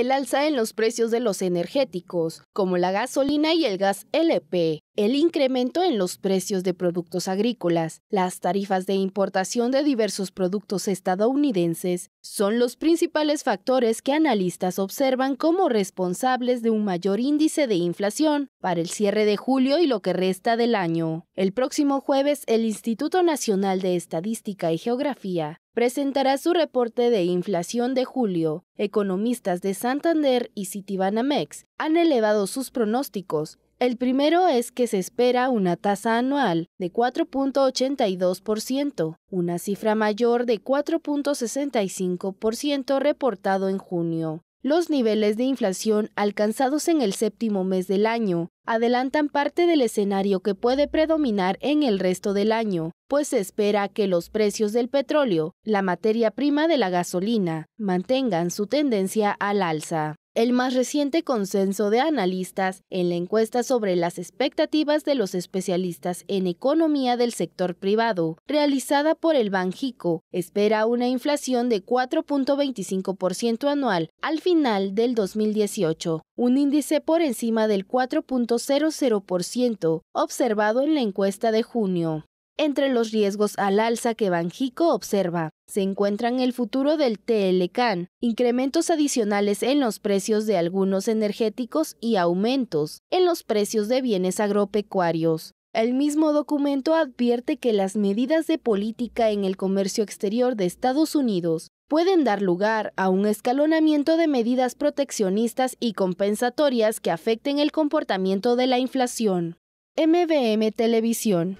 el alza en los precios de los energéticos, como la gasolina y el gas LP, el incremento en los precios de productos agrícolas, las tarifas de importación de diversos productos estadounidenses, son los principales factores que analistas observan como responsables de un mayor índice de inflación para el cierre de julio y lo que resta del año. El próximo jueves, el Instituto Nacional de Estadística y Geografía presentará su reporte de inflación de julio. Economistas de Santander y Citibanamex han elevado sus pronósticos. El primero es que se espera una tasa anual de 4.82%, una cifra mayor de 4.65% reportado en junio. Los niveles de inflación alcanzados en el séptimo mes del año adelantan parte del escenario que puede predominar en el resto del año, pues se espera que los precios del petróleo, la materia prima de la gasolina, mantengan su tendencia al alza. El más reciente consenso de analistas en la encuesta sobre las expectativas de los especialistas en economía del sector privado, realizada por el Banjico, espera una inflación de 4.25% anual al final del 2018, un índice por encima del 4.00% observado en la encuesta de junio. Entre los riesgos al alza que Banjico observa, se encuentran el futuro del TLCAN, incrementos adicionales en los precios de algunos energéticos y aumentos en los precios de bienes agropecuarios. El mismo documento advierte que las medidas de política en el comercio exterior de Estados Unidos pueden dar lugar a un escalonamiento de medidas proteccionistas y compensatorias que afecten el comportamiento de la inflación. MBM Televisión